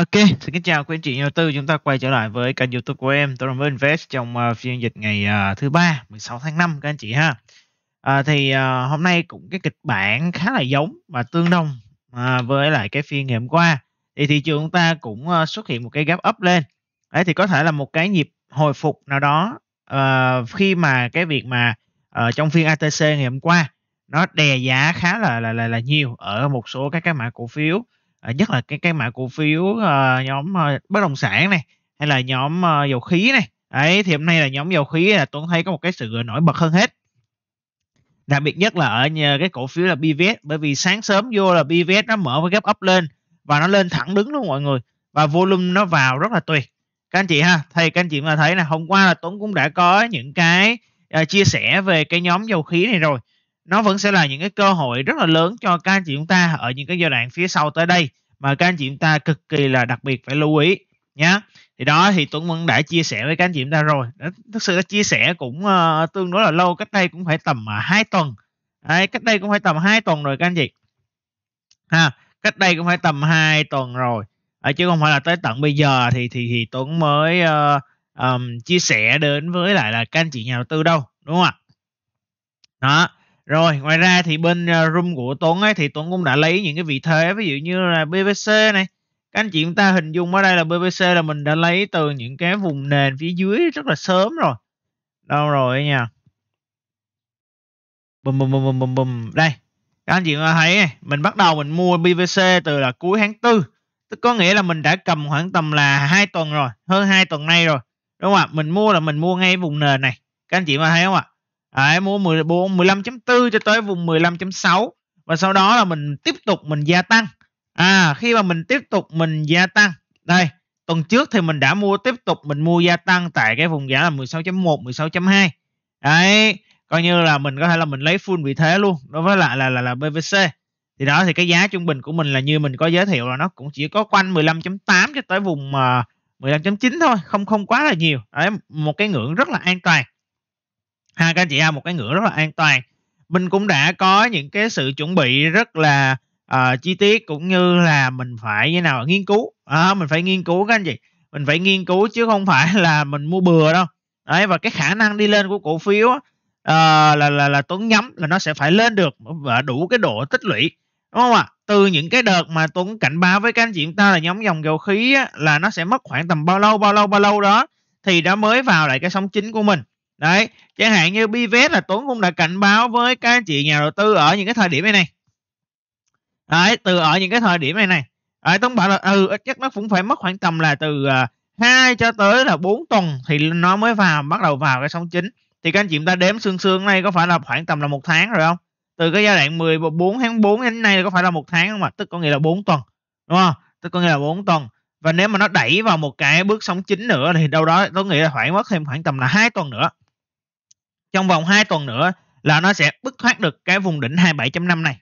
Ok, xin kính chào quý anh chị nhà đầu tư. Chúng ta quay trở lại với kênh YouTube của em, tôi là Mới Invest trong uh, phiên dịch ngày uh, thứ ba, 16 tháng 5 các anh chị ha. À, thì uh, hôm nay cũng cái kịch bản khá là giống và tương đồng uh, với lại cái phiên ngày hôm qua. Thì thị trường chúng ta cũng uh, xuất hiện một cái gap up lên. Đấy thì có thể là một cái nhịp hồi phục nào đó uh, khi mà cái việc mà uh, trong phiên ATC ngày hôm qua nó đè giá khá là là là, là nhiều ở một số các cái mã cổ phiếu Ờ, nhất là cái cái mã cổ phiếu à, nhóm à, bất động sản này hay là nhóm à, dầu khí này ấy thì hôm nay là nhóm dầu khí là Tuấn thấy có một cái sự nổi bật hơn hết đặc biệt nhất là ở nhờ cái cổ phiếu là BVS bởi vì sáng sớm vô là BVS nó mở với gap up lên và nó lên thẳng đứng luôn mọi người và volume nó vào rất là tuyệt các anh chị ha thầy các anh chị mà thấy là hôm qua là Tuấn cũng đã có những cái uh, chia sẻ về cái nhóm dầu khí này rồi nó vẫn sẽ là những cái cơ hội rất là lớn cho các anh chị chúng ta ở những cái giai đoạn phía sau tới đây mà các anh chị chúng ta cực kỳ là đặc biệt phải lưu ý nhé thì đó thì Tuấn Mẫn đã chia sẻ với các anh chị chúng ta rồi thực sự đã chia sẻ cũng uh, tương đối là lâu cách đây cũng phải tầm uh, à, 2 tuần Đấy, cách đây cũng phải tầm 2 tuần rồi các anh chị ha cách đây cũng phải tầm 2 tuần rồi à, chứ không phải là tới tận bây giờ thì thì thì Tuấn mới uh, um, chia sẻ đến với lại là các anh chị nhà đầu tư đâu đúng không ạ đó rồi ngoài ra thì bên ờ, room của Tuấn ấy thì Tuấn cũng đã lấy những cái vị thế ví dụ như là BBC này các anh chị chúng ta hình dung ở đây là BBC là mình đã lấy từ những cái vùng nền phía dưới rất là sớm rồi đâu rồi nha bùm bùm bùm bùm bùm bùm đây các anh chị thấy này, mình bắt đầu mình mua BBC từ là cuối tháng tư tức có nghĩa là mình đã cầm khoảng tầm là hai tuần rồi hơn hai tuần nay rồi đúng không ạ mình mua là mình mua ngay vùng nền này các anh chị mà thấy không ạ Đấy, à, mua 15.4 cho tới vùng 15.6 và sau đó là mình tiếp tục mình gia tăng à khi mà mình tiếp tục mình gia tăng đây tuần trước thì mình đã mua tiếp tục mình mua gia tăng tại cái vùng giá là 16.1 16.2 đấy coi như là mình có thể là mình lấy full vị thế luôn đối với lại là là là BVC thì đó thì cái giá trung bình của mình là như mình có giới thiệu là nó cũng chỉ có quanh 15.8 cho tới vùng uh, à, 15.9 thôi không không quá là nhiều đấy một cái ngưỡng rất là an toàn ha các anh chị ha một cái ngưỡng rất là an toàn mình cũng đã có những cái sự chuẩn bị rất là uh, chi tiết cũng như là mình phải như nào nghiên cứu à, mình phải nghiên cứu các anh chị mình phải nghiên cứu chứ không phải là mình mua bừa đâu đấy và cái khả năng đi lên của cổ phiếu á, uh, là là là tuấn nhắm là nó sẽ phải lên được và đủ cái độ tích lũy đúng không ạ từ những cái đợt mà tuấn cảnh báo với các anh chị chúng ta là nhóm dòng dầu khí á, là nó sẽ mất khoảng tầm bao lâu bao lâu bao lâu đó thì đã mới vào lại cái sóng chính của mình đấy chẳng hạn như pivot là tuấn cũng đã cảnh báo với các anh chị nhà đầu tư ở những cái thời điểm này này đấy từ ở những cái thời điểm này này đấy, tuấn bảo là ừ chắc nó cũng phải mất khoảng tầm là từ uh, à, 2 cho tới là 4 tuần thì nó mới vào bắt đầu vào cái sóng chính thì các anh chị ta đếm xương xương này có phải là khoảng tầm là một tháng rồi không từ cái giai đoạn 14 tháng 4 đến nay có phải là một tháng không ạ tức có nghĩa là 4 tuần đúng không tức có nghĩa là 4 tuần và nếu mà nó đẩy vào một cái bước sóng chính nữa thì đâu đó tôi nghĩ là khoảng mất thêm khoảng tầm là hai tuần nữa trong vòng 2 tuần nữa là nó sẽ bứt thoát được cái vùng đỉnh 27.5 này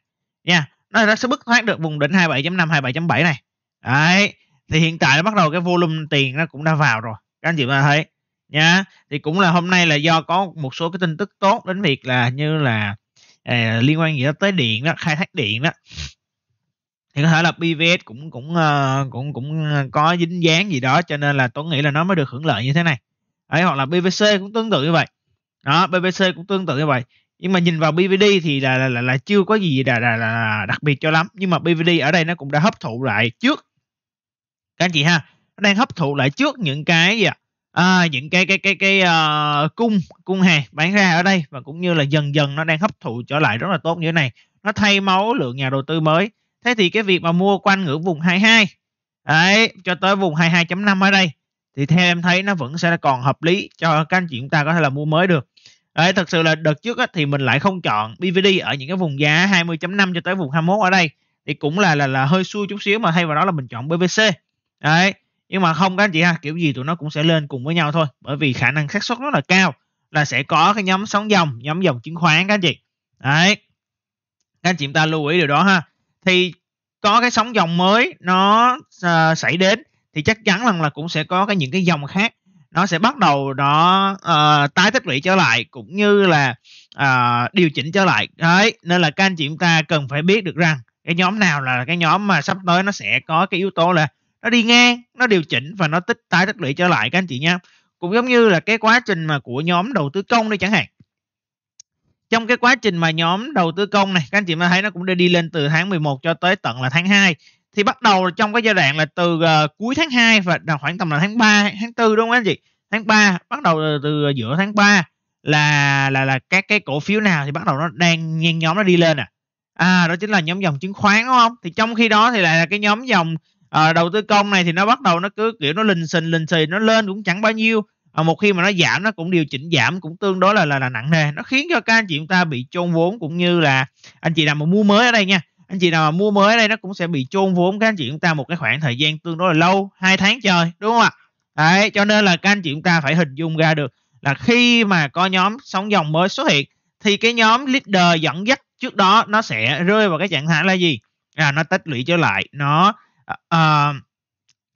nha nó, sẽ bứt thoát được vùng đỉnh 27.5 27.7 này đấy thì hiện tại nó bắt đầu cái volume tiền nó cũng đã vào rồi các anh chị mà thấy nha thì cũng là hôm nay là do có một số cái tin tức tốt đến việc là như là à, liên quan gì đó tới điện đó khai thác điện đó thì có thể là PVS cũng cũng ờ, cũng cũng ờ, có dính dáng gì đó cho nên là tôi nghĩ là nó mới được hưởng lợi như thế này ấy hoặc là PVC cũng tương tự như vậy đó BBC cũng tương tự như vậy nhưng mà nhìn vào BVD thì là là, là, là chưa có gì là, là, là đặc biệt cho lắm nhưng mà BVD ở đây nó cũng đã hấp thụ lại trước các anh chị ha nó đang hấp thụ lại trước những cái gì ạ à? những cái cái cái cái uh, cung cung hàng bán ra ở đây và cũng như là dần dần nó đang hấp thụ trở lại rất là tốt như thế này nó thay máu lượng nhà đầu tư mới thế thì cái việc mà mua quanh ngưỡng vùng 22 đấy cho tới vùng 22.5 ở đây thì theo em thấy nó vẫn sẽ còn hợp lý cho các anh chị chúng ta có thể là mua mới được Đấy, thật sự là đợt trước á, thì mình lại không chọn BVD ở những cái vùng giá 20.5 cho tới vùng 21 ở đây thì cũng là là là hơi xui chút xíu mà thay vào đó là mình chọn BVC đấy nhưng mà không các anh chị ha kiểu gì tụi nó cũng sẽ lên cùng với nhau thôi bởi vì khả năng xác suất rất là cao là sẽ có cái nhóm sóng dòng nhóm dòng chứng khoán các anh chị đấy các anh chị ta lưu ý điều đó ha thì có cái sóng dòng mới nó uh, xảy đến thì chắc chắn rằng là cũng sẽ có cái những cái dòng khác nó sẽ bắt đầu nó uh, tái tích lũy trở lại cũng như là uh, điều chỉnh trở lại đấy nên là các anh chị chúng ta cần phải biết được rằng cái nhóm nào là cái nhóm mà sắp tới nó sẽ có cái yếu tố là nó đi ngang nó điều chỉnh và nó tích tái tích lũy trở lại các anh chị nha cũng giống như là cái quá trình mà của nhóm đầu tư công đi chẳng hạn trong cái quá trình mà nhóm đầu tư công này các anh chị mới thấy nó cũng đã đi lên từ tháng 11 cho tới tận là tháng 2 thì bắt đầu trong cái giai đoạn là từ uh, cuối tháng 2 và khoảng tầm là tháng 3 tháng 4 đúng không anh chị tháng 3 bắt đầu từ, từ ờ, giữa tháng 3 là là là các cái cổ phiếu nào thì bắt đầu nó đang nhen nhóm nó đi lên à à đó chính là nhóm dòng chứng khoán đúng không thì trong khi đó thì lại là cái nhóm dòng uh, đầu tư công này thì nó bắt đầu nó cứ kiểu nó lình xình lình xì nó lên cũng chẳng bao nhiêu à, một khi mà nó giảm nó cũng điều chỉnh giảm cũng tương đối là là, là nặng nề nó khiến cho các anh chị chúng ta bị chôn vốn cũng như là anh chị nào mà mua mới ở đây nha anh chị nào mà mua mới ở đây nó cũng sẽ bị chôn vốn các anh chị chúng ta một cái khoảng thời gian tương đối là lâu hai tháng trời đúng không ạ đấy cho nên là các anh chị chúng ta phải hình dung ra được là khi mà có nhóm sóng dòng mới xuất hiện thì cái nhóm leader dẫn dắt trước đó nó sẽ rơi vào cái trạng thái là gì à, nó tích lũy trở lại nó uh,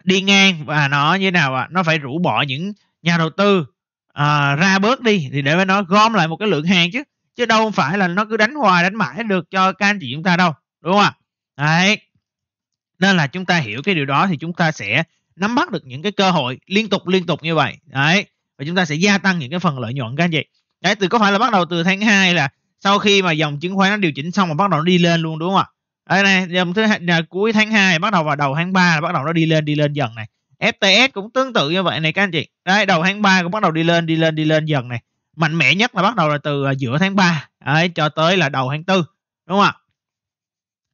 đi ngang và nó như nào ạ à? nó phải rũ bỏ những nhà đầu tư uh, ra bớt đi thì để nó gom lại một cái lượng hàng chứ chứ đâu phải là nó cứ đánh hoài đánh mãi được cho các anh chị chúng ta đâu đúng không ạ đấy nên là chúng ta hiểu cái điều đó thì chúng ta sẽ nắm bắt được những cái cơ hội liên tục liên tục như vậy đấy và chúng ta sẽ gia tăng những cái phần lợi nhuận các anh chị đấy từ có phải là bắt đầu từ tháng 2 là sau khi mà dòng chứng khoán nó điều chỉnh xong mà bắt đầu nó đi lên luôn đúng không ạ đây này dòng thứ là cuối tháng 2 bắt đầu vào đầu tháng 3 là bắt đầu nó đi lên đi lên dần này FTS cũng tương tự như vậy này các anh chị đấy đầu tháng 3 cũng bắt đầu đi lên đi lên đi lên dần này mạnh mẽ nhất là bắt đầu là từ à, giữa tháng 3 đấy, cho tới là đầu tháng 4 đúng không ạ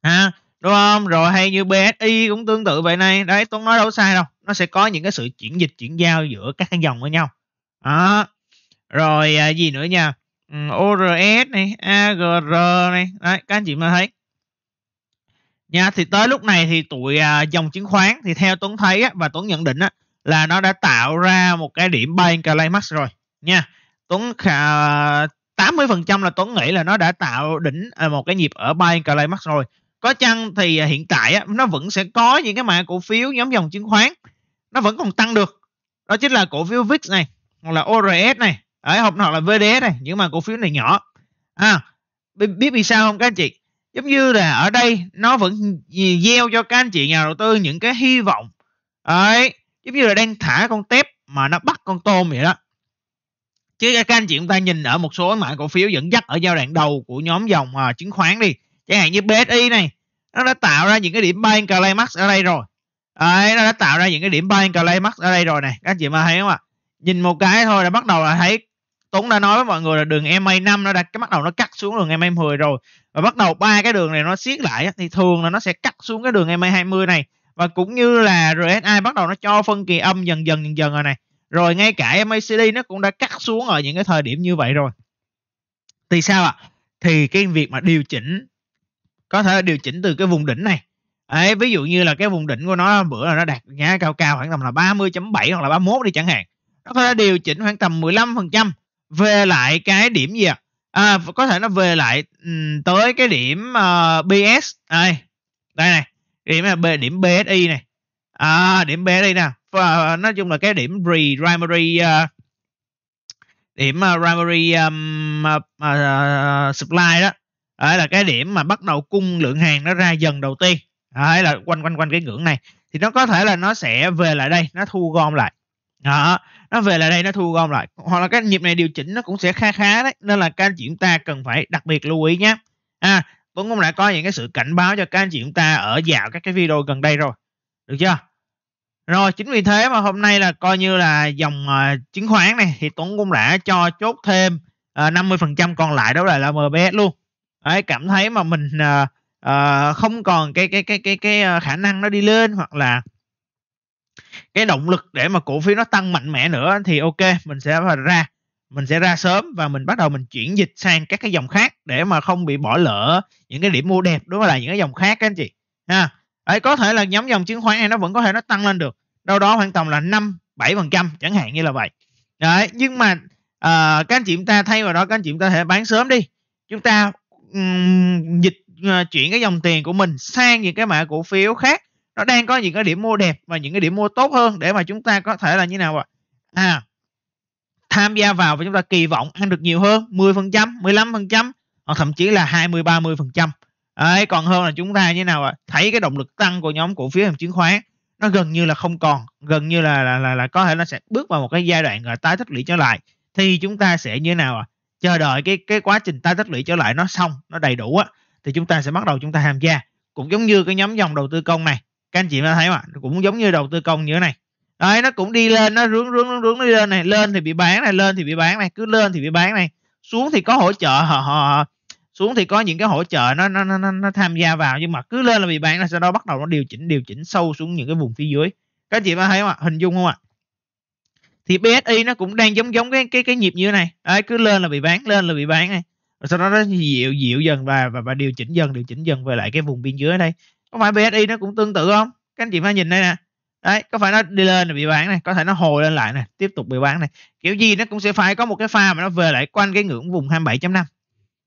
ha đúng không rồi hay như BSI cũng tương tự vậy này đấy tôi nói đâu sai đâu nó sẽ có những cái sự chuyển dịch chuyển giao giữa các dòng với nhau đó rồi à, gì nữa nha ừ, ORS này AGR này đấy các anh chị mà thấy nha thì tới lúc này thì tụi à, dòng chứng khoán thì theo Tuấn thấy á, và Tuấn nhận định á, là nó đã tạo ra một cái điểm buying climax rồi nha Tuấn khả 80% à, là Tuấn nghĩ là nó đã tạo đỉnh à, một cái nhịp ở buying climax rồi có chăng thì à, hiện tại nó vẫn sẽ có những cái mã cổ phiếu nhóm dòng chứng khoán nó vẫn còn tăng được đó chính là cổ phiếu VIX này hoặc là ORS này ở hoặc, hoặc là VDS này những mã cổ phiếu này nhỏ à, biết vì sao không các anh chị giống như là ở đây nó vẫn gieo cho các anh chị nhà đầu tư những cái hy vọng ấy giống như là đang thả con tép mà nó bắt con tôm vậy đó chứ các anh chị chúng ta nhìn ở một số mã cổ phiếu dẫn dắt ở giai đoạn đầu của nhóm dòng à, chứng khoán đi chẳng hạn như BSI này nó đã tạo ra những cái điểm buying climax ở đây rồi Đấy, nó đã tạo ra những cái điểm buying climax ở đây rồi này các chị mà thấy không ạ nhìn một cái thôi là bắt đầu là thấy Tuấn đã nói với mọi người là đường MA5 nó đã cái bắt đầu nó cắt xuống đường MA10 rồi và bắt đầu ba cái đường này nó siết lại thì thường là nó sẽ cắt xuống cái đường MA20 này và cũng như là RSI bắt đầu nó cho phân kỳ âm dần dần dần dần rồi này rồi ngay cả MACD nó cũng đã cắt xuống ở những cái thời điểm như vậy rồi thì sao ạ à? thì cái việc mà điều chỉnh có thể điều chỉnh từ cái vùng đỉnh này Đấy, ví dụ như là cái vùng đỉnh của nó bữa là nó đạt giá cao cao khoảng tầm là 30.7 hoặc là 31 đi chẳng hạn nó có thể điều chỉnh khoảng tầm 15% về lại cái điểm gì ạ à? à, có thể nó về lại um, tới cái điểm uh, ờ, BS đây, đây này điểm là B, điểm BSI này à, điểm BSI nè và nói chung là cái điểm pre primary uh, điểm uh, primary um, uh, uh, supply đó Đấy là cái điểm mà bắt đầu cung lượng hàng nó ra dần đầu tiên. Đấy là quanh quanh quanh cái ngưỡng này thì nó có thể là nó sẽ về lại đây, nó thu gom lại. Đó, nó về lại đây nó thu gom lại. Hoặc là cái nhịp này điều chỉnh nó cũng sẽ khá khá đấy, nên là các anh chị chúng ta cần phải đặc biệt lưu ý nhé. À, Tuấn cũng đã có những cái sự cảnh báo cho các anh chị chúng ta ở dạo các cái video gần đây rồi. Được chưa? Rồi chính vì thế mà hôm nay là coi như là dòng uh, chứng khoán này thì Tuấn cũng đã cho chốt thêm uh, à, 50% còn lại đó là là MBS luôn ấy cảm thấy mà mình uh, uh, không còn cái cái cái cái cái à, khả năng nó đi lên hoặc là cái động lực để mà cổ phiếu nó tăng mạnh mẽ nữa thì ok mình sẽ ra mình sẽ ra sớm và mình bắt đầu mình chuyển dịch sang các cái dòng khác để mà không bị bỏ lỡ những cái điểm mua đẹp đối với lại những cái dòng khác các anh chị ha ấy có thể là nhóm dòng chứng khoán này nó vẫn có thể nó tăng lên được đâu đó khoảng tầm là năm bảy phần trăm chẳng hạn như là vậy đấy nhưng mà uh, các anh chị chúng ta thay vào đó các anh chị chúng ta thể bán sớm đi chúng ta dịch ờ, chuyển cái dòng tiền của mình sang những cái mã cổ phiếu khác nó đang có những cái điểm mua đẹp và những cái điểm mua tốt hơn để mà chúng ta có thể là như nào ạ à? tham gia vào và chúng ta kỳ vọng ăn được nhiều hơn 10% 15% hoặc thậm chí là 20 30% Đấy, còn hơn là chúng ta như nào ạ thấy cái động lực tăng của nhóm cổ phiếu hàng chứng khoán nó gần như là không còn gần như là là là, là có thể nó sẽ bước vào một cái giai đoạn là tái tích lũy trở lại thì chúng ta sẽ như thế nào ạ à? chờ đợi cái cái quá trình tái tích lũy trở lại nó xong nó đầy đủ á thì chúng ta sẽ bắt đầu chúng ta tham gia cũng giống như cái nhóm dòng đầu tư công này các anh chị đã thấy mà cũng giống như đầu tư công như thế này đấy nó cũng đi lên nó rướng rướng rướng rướng đi lên này lên thì bị bán này lên thì bị bán này cứ lên thì bị bán này xuống thì có hỗ trợ họ, họ xuống thì có những cái hỗ trợ nó nó nó nó tham gia vào nhưng mà cứ lên là bị bán là sau đó bắt đầu nó điều chỉnh điều chỉnh sâu xuống những cái vùng phía dưới các anh chị đã thấy không ạ hình dung không ạ thì PSI nó cũng đang giống giống cái cái cái nhịp như thế này à, cứ lên là bị bán lên là bị bán này rồi sau đó nó dịu dịu dần và và và điều chỉnh dần điều chỉnh dần về lại cái vùng biên dưới đây có phải PSI nó cũng tương tự không các anh chị phải nhìn đây nè đấy có phải nó đi lên là bị bán này có thể nó hồi lên lại này tiếp tục bị bán này kiểu gì nó cũng sẽ phải có một cái pha mà nó về lại quanh cái ngưỡng vùng 27.5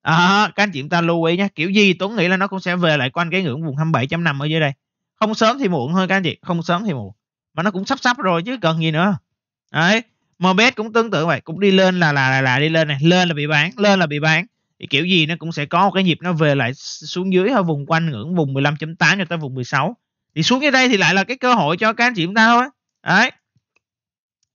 à, các anh chị chúng ta lưu ý nhé kiểu gì Tuấn nghĩ là nó cũng sẽ về lại quanh cái ngưỡng vùng 27.5 ở dưới đây không sớm thì muộn thôi các anh chị không sớm thì muộn mà nó cũng sắp sắp rồi chứ cần gì nữa đấy Mobet cũng tương tự vậy cũng đi lên là là là, là đi lên này lên là bị bán lên là bị bán thì kiểu gì nó cũng sẽ có một cái nhịp nó về lại xuống dưới ở vùng quanh ngưỡng vùng 15.8 cho tới vùng 16 thì xuống dưới đây thì lại là cái cơ hội cho các anh chị chúng ta thôi đấy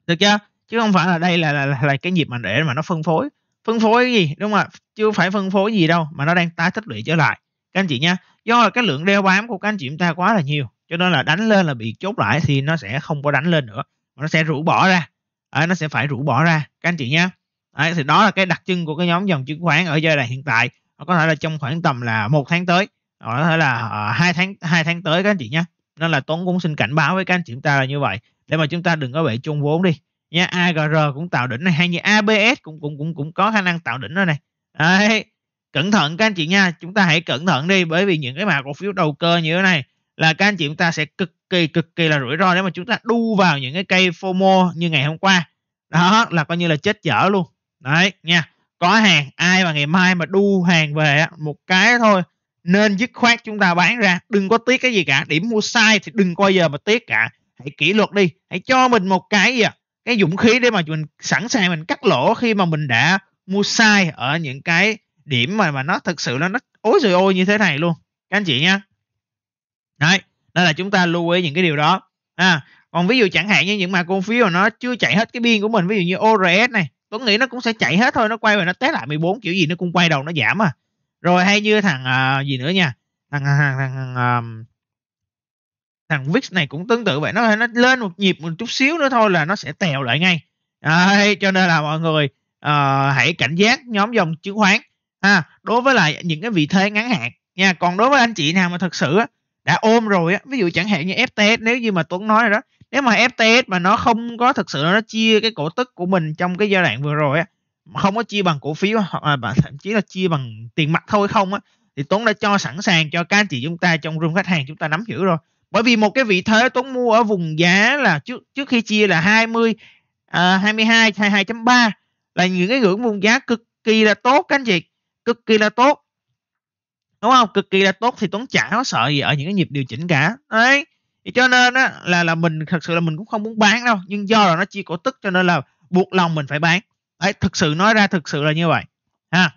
được chưa chứ không phải là đây là là, là, là cái nhịp mà để mà nó phân phối phân phối cái gì đúng không ạ chưa phải phân phối gì đâu mà nó đang tái tích lũy trở lại các anh chị nha do là cái lượng đeo bám của các anh chị chúng ta quá là nhiều cho nên là đánh lên là bị chốt lại thì nó sẽ không có đánh lên nữa mà nó sẽ rũ bỏ ra à, nó sẽ phải rũ bỏ ra các anh chị nhé à, thì đó là cái đặc trưng của cái nhóm dòng chứng khoán ở giai đoạn hiện tại có thể là trong khoảng tầm là một tháng tới hoặc có thể là ờ, hai tháng hai tháng tới các anh chị nhé nên là tuấn cũng xin cảnh báo với các anh chị chúng ta là như vậy để mà chúng ta đừng có bị chung vốn đi nha agr cũng tạo đỉnh này hay như abs cũng cũng cũng cũng có khả năng tạo đỉnh rồi này đấy cẩn thận các anh chị nha chúng ta hãy cẩn thận đi bởi vì những cái mà cổ phiếu đầu cơ như thế này là các anh chị chúng ta sẽ cực kỳ cực kỳ là rủi ro nếu mà chúng ta đu vào những cái cây FOMO như ngày hôm qua đó là coi như là chết dở luôn đấy nha có hàng ai mà ngày mai mà đu hàng về một cái thôi nên dứt khoát chúng ta bán ra đừng có tiếc cái gì cả điểm mua sai thì đừng coi giờ mà tiếc cả hãy kỷ luật đi hãy cho mình một cái gì cái dũng khí để mà mình sẵn sàng mình cắt lỗ khi mà mình đã mua sai ở những cái điểm mà mà nó thật sự là nó ối rồi ôi như thế này luôn các anh chị nha đấy nên là chúng ta lưu ý những cái điều đó à, còn ví dụ chẳng hạn như những mà cổ phiếu nó chưa chạy hết cái biên của mình ví dụ như ORS này tôi nghĩ nó cũng sẽ chạy hết thôi nó quay về nó test lại 14 kiểu gì nó cũng quay đầu nó giảm à rồi hay như thằng uh, gì nữa nha thằng à, thằng thằng, thằng à, um, thằng VIX này cũng tương tự vậy nó nó lên một nhịp một chút xíu nữa thôi là nó sẽ tèo lại ngay à, cho nên là mọi người uh, hãy cảnh giác nhóm dòng chứng khoán à, đối với lại những cái vị thế ngắn hạn nha còn đối với anh chị nào mà thật sự á, đã ôm rồi á ví dụ chẳng hạn như FTS nếu như mà Tuấn nói rồi đó nếu mà FTS mà nó không có thực sự nó chia cái cổ tức của mình trong cái giai đoạn vừa rồi á không có chia bằng cổ phiếu hoặc là thậm chí là chia bằng tiền mặt thôi không á thì Tuấn đã cho sẵn sàng cho các anh chị chúng ta trong room khách hàng chúng ta nắm giữ rồi bởi vì một cái vị thế Tuấn mua ở vùng giá là trước trước khi chia là 20 à, 22 22.3 là những cái ngưỡng vùng giá cực kỳ là tốt các anh chị cực kỳ là tốt đúng không cực kỳ là tốt thì tuấn chả có sợ gì ở những cái nhịp điều chỉnh cả đấy thì cho nên á, là là mình thật sự là mình cũng không muốn bán đâu nhưng do là nó chia cổ tức cho nên là buộc lòng mình phải bán đấy thực sự nói ra thực sự là như vậy ha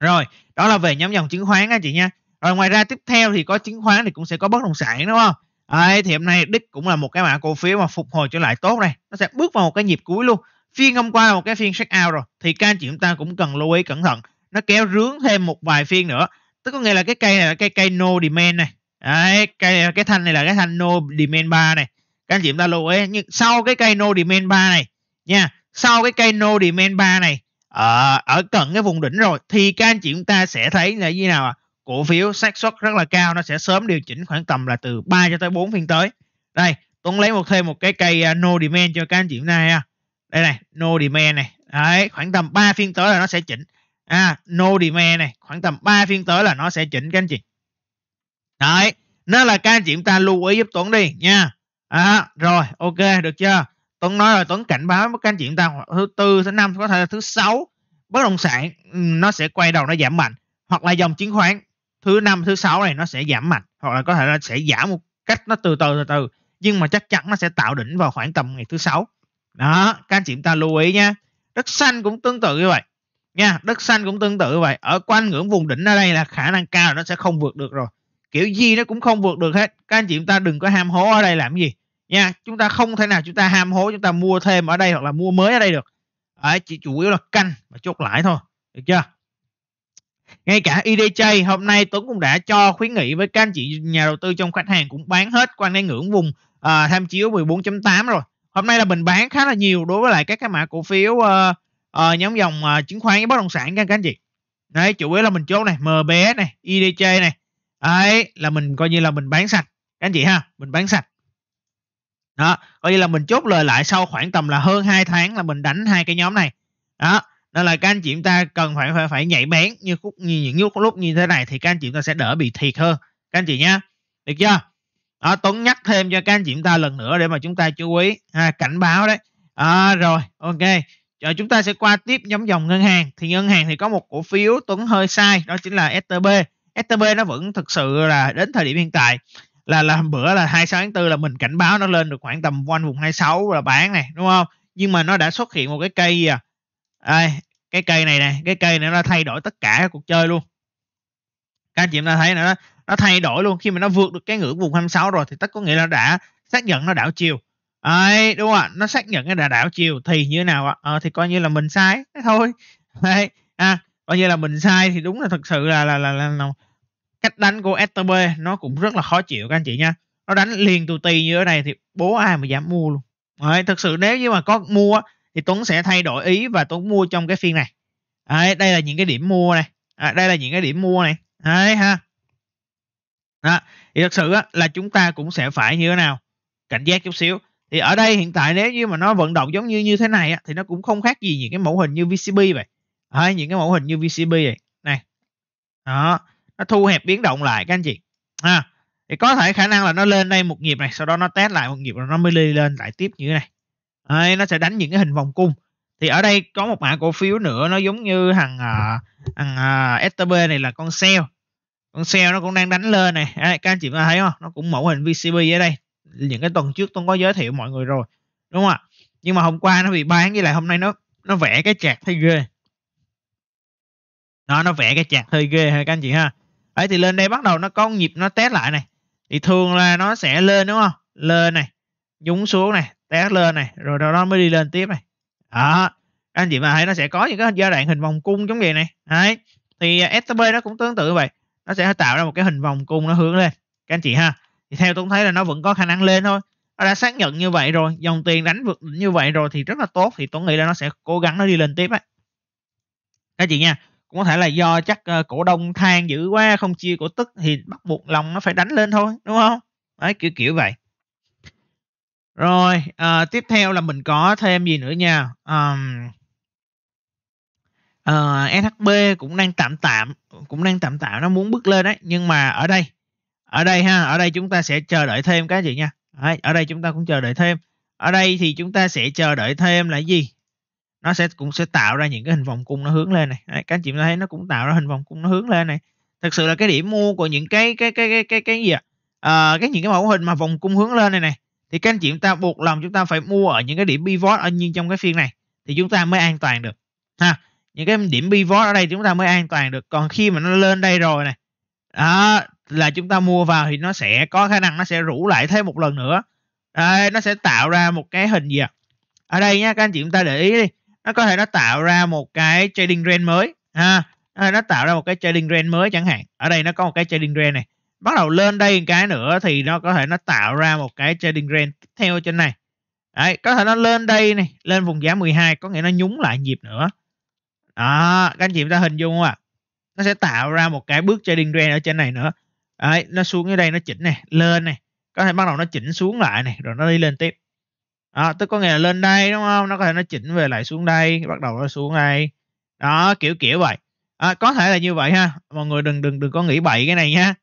rồi đó là về nhóm dòng chứng khoán anh chị nha rồi ngoài ra tiếp theo thì có chứng khoán thì cũng sẽ có bất động sản đúng không ấy thì hôm nay đích cũng là một cái mã cổ phiếu mà phục hồi trở lại tốt này nó sẽ bước vào một cái nhịp cuối luôn phiên hôm qua là một cái phiên check out rồi thì các anh chị chúng ta cũng cần lưu ý cẩn thận nó kéo rướng thêm một vài phiên nữa tức có nghĩa là cái cây này là cây cây no demand này Đấy, cây cái thanh này là cái thanh no demand 3 này các anh chị chúng ta lưu ý nhưng sau cái cây no demand 3 này nha sau cái cây no demand 3 này ở ờ, ở cận cái vùng đỉnh rồi thì các anh chị chúng ta sẽ thấy là như nào à? cổ phiếu xác suất rất là cao nó sẽ sớm điều chỉnh khoảng tầm là từ 3 cho tới 4 phiên tới đây Tuấn lấy một thêm một cái cây à, no demand cho các anh chị hôm nay ha đây này no demand này đấy khoảng tầm 3 phiên tới là nó sẽ chỉnh à, no demand này khoảng tầm 3 phiên tới là nó sẽ chỉnh các anh chị đấy nó là các anh chị chúng ta lưu ý giúp Tuấn đi nha à, rồi ok được chưa Tuấn nói rồi Tuấn cảnh báo các anh chị chúng ta thứ tư thứ năm có thể là thứ sáu bất động sản ừ, nó sẽ quay đầu nó giảm mạnh hoặc là dòng chứng khoán thứ năm thứ sáu này nó sẽ giảm mạnh hoặc là có thể là sẽ giảm một cách nó từ từ từ từ nhưng mà chắc chắn nó sẽ tạo đỉnh vào khoảng tầm ngày thứ sáu đó các anh chị chúng ta lưu ý nha đất xanh cũng tương tự như vậy nha đất xanh cũng tương tự vậy ở quanh ngưỡng vùng đỉnh ở đây là khả năng cao nó sẽ không vượt được rồi kiểu gì nó cũng không vượt được hết các anh chị chúng ta đừng có ham hố ở đây làm gì nha chúng ta không thể nào chúng ta ham hố chúng ta mua thêm ở đây hoặc là mua mới ở đây được ở chỉ chủ yếu là canh và chốt lại thôi được chưa ngay cả IDJ e hôm nay Tuấn cũng đã cho khuyến nghị với các anh chị nhà đầu tư trong khách hàng cũng bán hết quanh đến ngưỡng vùng uh, tham chiếu 14.8 rồi hôm nay là mình bán khá là nhiều đối với lại các cái mã cổ phiếu uh, à, nhóm dòng à, chứng khoán với bất động sản nha các anh chị đấy chủ yếu là mình chốt này MBS này IDC này đấy là mình coi như là mình bán sạch các anh chị ha mình bán sạch đó coi như là mình chốt lời lại sau khoảng tầm là hơn 2 tháng là mình đánh hai cái nhóm này đó nên là các anh chị chúng ta cần phải phải, phải nhạy bén như khúc như những lúc lúc như thế này thì các anh chị chúng ta sẽ đỡ bị thiệt hơn các anh chị nhá được chưa đó, Tuấn nhắc thêm cho các anh chị chúng ta lần nữa để mà chúng ta chú ý ha, cảnh báo đấy à, rồi ok rồi ờ, chúng ta sẽ qua tiếp nhóm dòng ngân hàng. Thì ngân hàng thì có một cổ phiếu Tuấn hơi sai, đó chính là STB. STB nó vẫn thực sự là đến thời điểm hiện tại là là hôm bữa là 26 tháng 4 là mình cảnh báo nó lên được khoảng tầm quanh vùng 26 là bán này, đúng không? Nhưng mà nó đã xuất hiện một cái cây gì à? Đây, cái cây này nè, cái cây này nó thay đổi tất cả cuộc chơi luôn. Các anh chị em ta thấy nữa nó, nó thay đổi luôn khi mà nó vượt được cái ngưỡng vùng 26 rồi thì tất có nghĩa là đã xác nhận nó đảo chiều Đấy, đúng không ạ nó xác nhận cái đà đảo chiều thì như thế nào ạ à, thì coi như là mình sai thế thôi Đấy. à coi như là mình sai thì đúng là thật sự là là là, là, là cách đánh của STB nó cũng rất là khó chịu các anh chị nha nó đánh liền tù tì như ở này thì bố ai mà dám mua luôn Đấy, thực sự nếu như mà có mua thì Tuấn sẽ thay đổi ý và Tuấn mua trong cái phiên này Đấy, đây là những cái điểm mua này à, đây là những cái điểm mua này Đấy, ha đó. thì thật sự á, là chúng ta cũng sẽ phải như thế nào cảnh giác chút xíu thì ở đây hiện tại nếu như mà nó vận động giống như như thế này á, thì nó cũng không khác gì những cái mẫu hình như VCB vậy à, những cái mẫu hình như VCB này này đó nó thu hẹp biến động lại các anh chị ha à, thì có thể khả năng là nó lên đây một nhịp này sau đó nó test lại một nhịp rồi nó mới đi lên lại tiếp như thế này à, nó sẽ đánh những cái hình vòng cung thì ở đây có một mã cổ phiếu nữa nó giống như thằng à, thằng STB à, này là con sell con sell nó cũng đang đánh lên này à, các anh chị có thấy không nó cũng mẫu hình VCB ở đây những cái tuần trước tôi có giới thiệu mọi người rồi đúng không ạ nhưng mà hôm qua nó bị bán với lại hôm nay nó nó vẽ cái chạc thấy ghê nó nó vẽ cái chạc hơi ghê ha các anh chị ha ấy thì lên đây bắt đầu nó có nhịp nó test lại này thì thường là nó sẽ lên đúng không lên này nhúng xuống này test lên này rồi đó nó mới đi lên tiếp này đó anh chị mà thấy nó sẽ có những cái giai đoạn hình vòng cung giống vậy này đấy thì à, STB nó cũng tương tự vậy nó sẽ tạo ra một cái hình vòng cung nó hướng lên các anh chị ha thì theo tôi thấy là nó vẫn có khả năng lên thôi nó đã xác nhận như vậy rồi dòng tiền đánh vượt đỉnh như vậy rồi thì rất là tốt thì tôi nghĩ là nó sẽ cố gắng nó đi lên tiếp ấy các chị nha cũng có thể là do chắc ờ, cổ đông than dữ quá không chia cổ tức thì bắt buộc lòng nó phải đánh lên thôi đúng không đấy kiểu kiểu vậy rồi à, tiếp theo là mình có thêm gì nữa nha à, à, SHB cũng đang tạm tạm cũng đang tạm tạm nó muốn bước lên đấy nhưng mà ở đây ở đây ha ở đây chúng ta sẽ chờ đợi thêm cái gì nha Đấy, ở đây chúng ta cũng chờ đợi thêm ở đây thì chúng ta sẽ chờ đợi thêm là gì nó sẽ cũng sẽ tạo ra những cái hình vòng cung nó hướng lên này Đấy, các anh chị thấy nó cũng tạo ra hình vòng cung nó hướng lên này thực sự là cái điểm mua của những cái cái cái cái cái cái gì ạ à, cái những cái mẫu hình mà vòng cung hướng lên này này thì các anh chị chúng ta buộc lòng chúng ta phải mua ở những cái điểm pivot ở như trong cái phiên này thì chúng ta mới an toàn được ha những cái điểm pivot ở đây chúng ta mới an toàn được còn khi mà nó lên đây rồi này đó, là chúng ta mua vào thì nó sẽ có khả năng nó sẽ rủ lại thêm một lần nữa Đấy, nó sẽ tạo ra một cái hình gì ạ à? ở đây nhá các anh chị chúng ta để ý đi nó có thể nó tạo ra một cái trading range mới ha nó tạo ra một cái trading range mới chẳng hạn ở đây nó có một cái trading range này bắt đầu lên đây một cái nữa thì nó có thể nó tạo ra một cái trading range tiếp theo trên này Đấy, có thể nó lên đây này lên vùng giá 12 có nghĩa nó nhúng lại nhịp nữa đó các anh chị chúng ta hình dung không ạ à? nó sẽ tạo ra một cái bước trading range ở trên này nữa Đấy, nó xuống ở đây nó chỉnh này lên này có thể bắt đầu nó chỉnh xuống lại này rồi nó đi lên tiếp đó, tức có nghĩa là lên đây đúng không nó có thể nó chỉnh về lại xuống đây bắt đầu nó xuống đây đó kiểu kiểu vậy à, có thể là như vậy ha mọi người đừng đừng đừng có nghĩ bậy cái này nha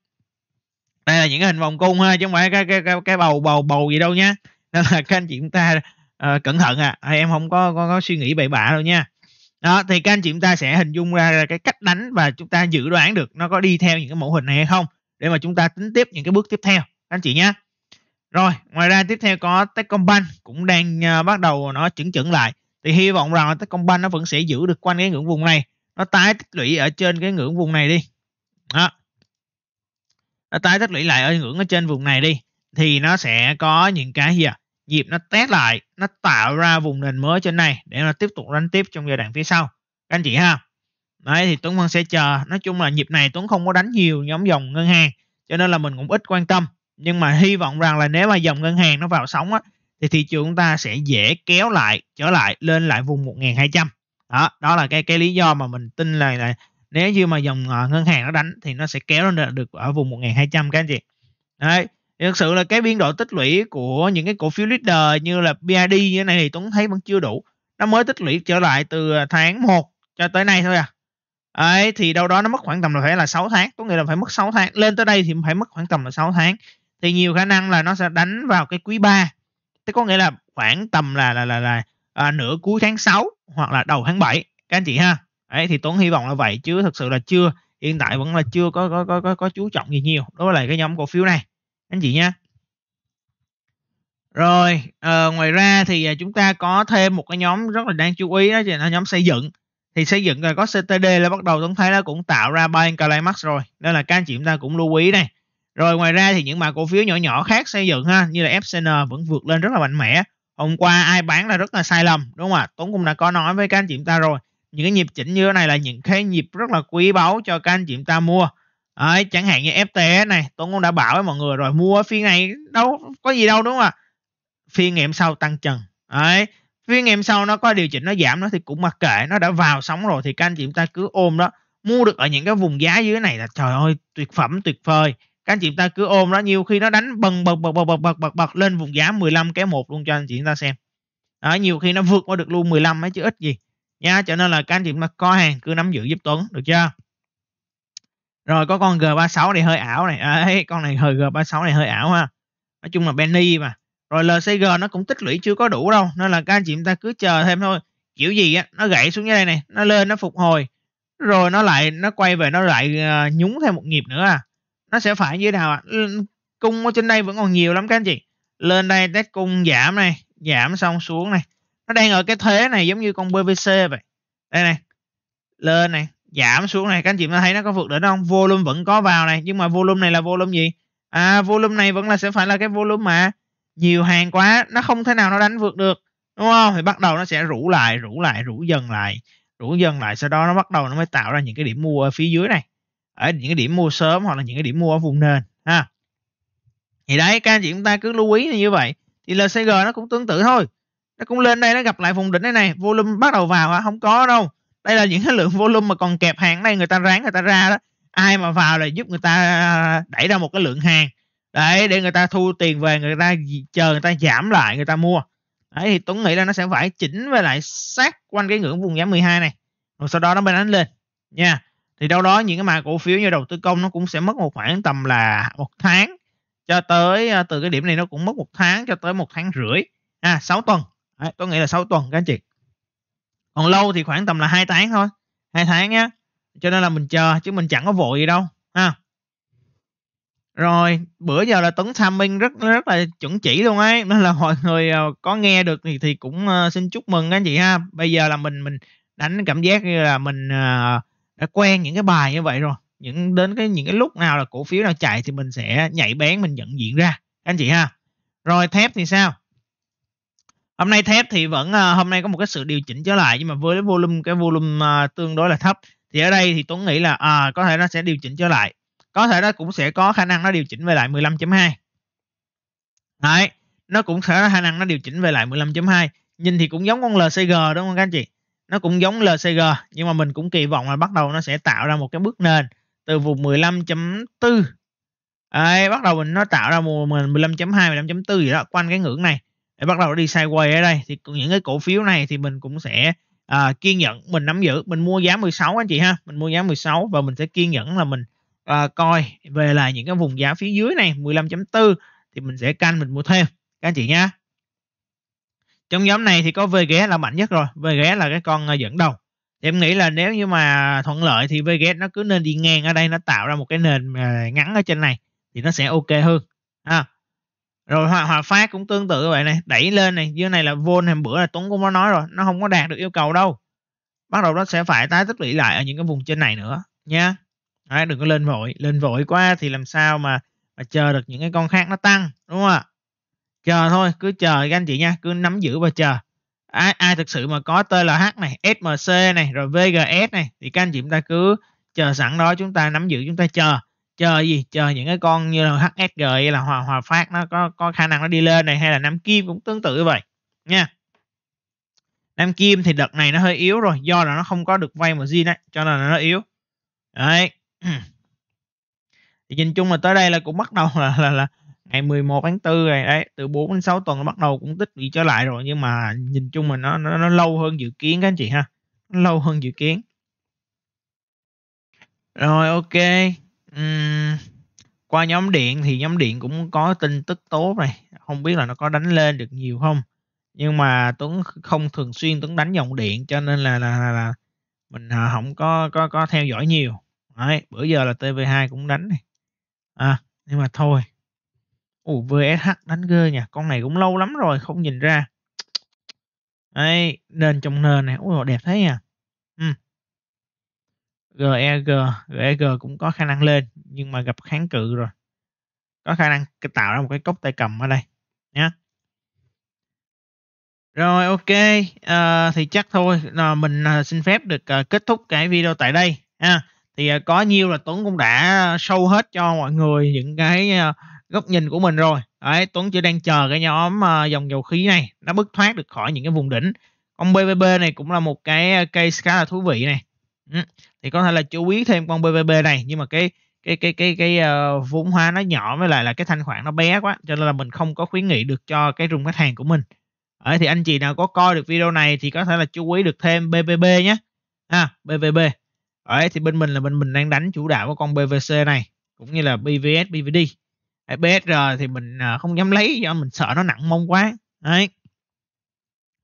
đây là những cái hình vòng cung ha chứ không phải cái cái cái, cái bầu bầu bầu gì đâu nha nên là các anh chị chúng ta uh, cẩn thận à em không có, có có suy nghĩ bậy bạ đâu nha đó thì các anh chị chúng ta sẽ hình dung ra cái cách đánh và chúng ta dự đoán được nó có đi theo những cái mẫu hình này hay không để mà chúng ta tính tiếp những cái bước tiếp theo anh chị nhé rồi ngoài ra tiếp theo có Techcombank cũng đang uh, bắt đầu nó chững chững lại thì hy vọng rằng là Techcombank nó vẫn sẽ giữ được quanh cái ngưỡng vùng này nó tái tích lũy ở trên cái ngưỡng vùng này đi đó nó tái tích lũy lại ở ngưỡng ở trên vùng này đi thì nó sẽ có những cái gì à nhịp nó test lại nó tạo ra vùng nền mới trên này để nó tiếp tục đánh tiếp trong giai đoạn phía sau các anh chị ha Đấy thì Tuấn Văn sẽ chờ. Nói chung là nhịp này Tuấn không có đánh nhiều nhóm dòng ngân hàng. Cho nên là mình cũng ít quan tâm. Nhưng mà hy vọng rằng là nếu mà dòng ngân hàng nó vào sóng á thì thị trường chúng ta sẽ dễ kéo lại trở lại lên lại vùng 1200. Đó, đó là cái cái lý do mà mình tin là, là nếu như mà dòng ờ, ngân hàng nó đánh thì nó sẽ kéo lên được ở vùng 1200 các anh chị. Đấy, thực sự là cái biên độ tích lũy của những cái cổ phiếu leader như là BID như thế này thì Tuấn thấy vẫn chưa đủ. Nó mới tích lũy trở lại từ ờ, tháng 1 cho tới nay thôi à ấy thì đâu đó nó mất khoảng tầm là phải là 6 tháng có nghĩa là phải mất 6 tháng lên tới đây thì phải mất khoảng tầm là 6 tháng thì nhiều khả năng là nó sẽ đánh vào cái quý 3 tức có nghĩa là khoảng tầm là là là là à, nửa cuối tháng 6 hoặc là đầu tháng 7 các anh chị ha ấy thì Tuấn hy vọng là vậy chứ thực sự là chưa hiện tại vẫn là chưa có có có có, có chú trọng gì nhiều đối với lại cái nhóm cổ phiếu này anh chị nhé rồi à, ngoài ra thì à, chúng ta có thêm một cái nhóm rất là đáng chú ý đó là nhóm xây dựng thì xây dựng rồi có CTD là bắt đầu Tuấn thấy nó cũng tạo ra buying climax rồi nên là các anh chị chúng ta cũng lưu ý này rồi ngoài ra thì những mã cổ phiếu nhỏ nhỏ khác xây dựng ha như là FCN vẫn vượt lên rất là mạnh mẽ hôm qua ai bán là rất là sai lầm đúng không ạ Tuấn cũng đã có nói với các anh chị chúng ta rồi những cái nhịp chỉnh như thế này là những cái nhịp rất là quý báu cho các anh chị chúng ta mua Đấy, chẳng hạn như FTS này Tuấn cũng đã bảo với mọi người rồi mua phiên này đâu có gì đâu đúng không ạ phiên ngày hôm sau tăng trần Đấy, phiên game sau nó có điều chỉnh nó giảm nó thì cũng mặc kệ nó đã vào sóng rồi thì các anh chị chúng ta cứ ôm đó mua được ở những cái vùng giá dưới này là trời ơi tuyệt phẩm tuyệt vời các anh chị chúng ta cứ ôm đó nhiều khi nó đánh bần bật bật bật bật bật bật bật lên vùng giá 15 cái một luôn cho anh chị chúng ta xem đó, nhiều khi nó vượt qua được luôn 15 mấy chứ ít gì nha cho nên là các anh chị mà có hàng cứ nắm giữ giúp Tuấn được chưa rồi có con G36 này hơi ảo này à, con này hơi G36 này hơi ảo ha nói chung là Benny mà rồi LCG nó cũng tích lũy chưa có đủ đâu nên là các anh chị chúng ta cứ chờ thêm thôi kiểu gì á nó gãy xuống dưới đây này nó lên nó phục hồi rồi nó lại nó quay về nó lại uh, nhúng thêm một nhịp nữa à nó sẽ phải như thế nào ạ à? cung ở trên đây vẫn còn nhiều lắm các anh chị lên đây test cung giảm này giảm xong xuống này nó đang ở cái thế này giống như con BVC vậy đây này lên này giảm xuống này các anh chị mới thấy nó có vượt đỉnh không volume vẫn có vào này nhưng mà volume này là volume gì à volume này vẫn là sẽ phải là cái volume mà nhiều hàng quá nó không thể nào nó đánh vượt được đúng không thì bắt đầu nó sẽ rủ lại rủ lại rủ dần lại rủ dần lại sau đó nó bắt đầu nó mới tạo ra những cái điểm mua ở phía dưới này ở những cái điểm mua sớm hoặc là những cái điểm mua ở vùng nền ha thì đấy các anh chị chúng ta cứ lưu ý như vậy thì LCG nó cũng tương tự thôi nó cũng lên đây nó gặp lại vùng đỉnh này này volume bắt đầu vào hả không có đâu đây là những cái lượng volume mà còn kẹp hàng đây người ta ráng người ta ra đó ai mà vào là giúp người ta à, đẩy ra một cái lượng hàng đấy để người ta thu tiền về người ta chờ người ta giảm lại người ta mua đấy thì Tuấn nghĩ là nó sẽ phải chỉnh về lại sát quanh cái ngưỡng vùng giá 12 này rồi sau đó nó mới đánh lên nha thì đâu đó những cái mã cổ phiếu như đầu tư công nó cũng sẽ mất một khoảng tầm là một tháng cho tới à, từ cái điểm này nó cũng mất một tháng cho tới một tháng rưỡi à 6 tuần đấy, tôi nghĩ là 6 tuần các anh chị còn lâu thì khoảng tầm là hai tháng thôi hai tháng nhá cho nên là mình chờ chứ mình chẳng có vội gì đâu ha rồi bữa giờ là tuấn timing rất rất là chuẩn chỉ luôn ấy nên là mọi người ờ, có nghe được thì thì cũng ờ, xin chúc mừng các anh chị ha bây giờ là mình mình đánh cảm giác như là mình ờ, đã quen những cái bài như vậy rồi những đến cái những cái lúc nào là cổ phiếu nào chạy thì mình sẽ nhảy bén mình nhận diện ra các anh chị ha rồi thép thì sao hôm nay thép thì vẫn hôm nay có một cái sự điều chỉnh trở lại nhưng mà với volume cái volume tương đối là thấp thì ở đây thì tuấn nghĩ là à, có thể nó sẽ điều chỉnh trở lại có thể nó cũng sẽ có khả năng nó điều chỉnh về lại 15.2 đấy nó cũng sẽ có khả năng nó điều chỉnh về lại 15.2 nhìn thì cũng giống con LCG đúng không các anh chị nó cũng giống LCG nhưng mà mình cũng kỳ vọng là bắt đầu nó sẽ tạo ra một cái bước nền từ vùng 15.4 Đấy, bắt đầu mình nó tạo ra mùa mình 15.2 15.4 gì đó quanh cái ngưỡng này để bắt đầu đi sideways ở đây thì những cái cổ phiếu này thì mình cũng sẽ à, kiên nhẫn mình nắm giữ mình mua giá 16 anh chị ha mình mua giá 16 và mình sẽ kiên nhẫn là mình uh, coi về là những cái vùng giá phía dưới này 15.4 thì mình sẽ canh mình mua thêm các anh chị nhé trong nhóm này thì có VGS là mạnh nhất rồi VGS là cái con ờ, dẫn đầu thì em nghĩ là nếu như mà thuận lợi thì VGS nó cứ nên đi ngang ở đây nó tạo ra một cái nền ờ, ngắn ở trên này thì nó sẽ ok hơn à. rồi hòa, hòa phát cũng tương tự vậy này đẩy lên này dưới này là vôn hôm bữa là Tuấn cũng có nói rồi nó không có đạt được yêu cầu đâu bắt đầu nó sẽ phải tái tích lũy lại ở những cái vùng trên này nữa nha Đấy, đừng có lên vội lên vội quá thì làm sao mà mà chờ được những cái con khác nó tăng đúng không ạ chờ thôi cứ chờ các anh chị nha cứ nắm giữ và chờ ai ai thực sự mà có TLH này SMC này rồi VGS này thì các anh chị chúng ta cứ chờ sẵn đó chúng ta nắm giữ chúng ta chờ chờ gì chờ những cái con như là HSG hay là hòa hòa phát nó có có khả năng nó đi lên này hay là Nam Kim cũng tương tự như vậy nha Nam Kim thì đợt này nó hơi yếu rồi do là nó không có được vay mà gì đấy cho nên là nó yếu đấy Ừ. thì nhìn chung là tới đây là cũng bắt đầu là là, là ngày 11 tháng 4 rồi đấy từ 4 đến 6 tuần nó bắt đầu cũng tích lũy trở lại rồi nhưng mà nhìn chung là nó nó, nó lâu hơn dự kiến các anh chị ha nó lâu hơn dự kiến rồi ok uhm, qua nhóm điện thì nhóm điện cũng có tin tức tốt này không biết là nó có đánh lên được nhiều không nhưng mà Tuấn không thường xuyên Tuấn đánh dòng điện cho nên là là, là, là mình không à, có có có theo dõi nhiều Đấy, bữa giờ là TV2 cũng đánh này. À, nhưng mà thôi. Ủa, VSH đánh ghê nha. Con này cũng lâu lắm rồi, không nhìn ra. Đấy, nền trong nền này. Ủa, đẹp thế nha. Ừ. GEG, GEG cũng có khả năng lên, nhưng mà gặp kháng cự rồi. Có khả năng tạo ra một cái cốc tay cầm ở đây. Nhá. Rồi ok, à, thì chắc thôi à, mình à, xin phép được à, kết thúc cái video tại đây ha. À thì à, có nhiêu là Tuấn cũng đã sâu hết cho mọi người những cái à, góc nhìn của mình rồi đấy Tuấn chỉ đang chờ cái nhóm à, dòng dầu khí này nó bứt thoát được khỏi những cái vùng đỉnh con BVB này cũng là một cái case khá là thú vị này ừ, thì có thể là chú ý thêm con BVB này nhưng mà cái cái cái cái cái vốn hóa nó nhỏ với lại là cái thanh khoản nó bé quá cho nên là mình không có khuyến nghị được cho cái rung khách hàng của mình Đấy, thì anh chị nào có coi được video này thì có thể là chú ý được thêm BBB nhé ha à, BBB Đấy, thì bên mình là bên mình đang đánh chủ đạo của con BVC này cũng như là BVS, BVD. BSR thì mình à, không dám lấy do mình sợ nó nặng mông quá. Đấy.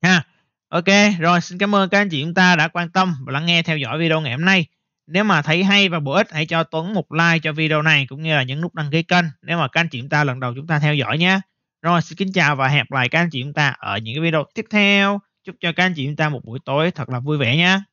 Ha. Ok, rồi xin cảm ơn các anh chị chúng ta đã quan tâm và lắng nghe theo dõi video ngày hôm nay. Nếu mà thấy hay và bổ ích hãy cho Tuấn một like cho video này cũng như là nhấn nút đăng ký kênh nếu mà các anh chị chúng ta lần đầu chúng ta theo dõi nhé. Rồi xin kính chào và hẹn lại các anh chị chúng ta ở những cái video tiếp theo. Chúc cho các anh chị chúng ta một buổi tối thật là vui vẻ nhé.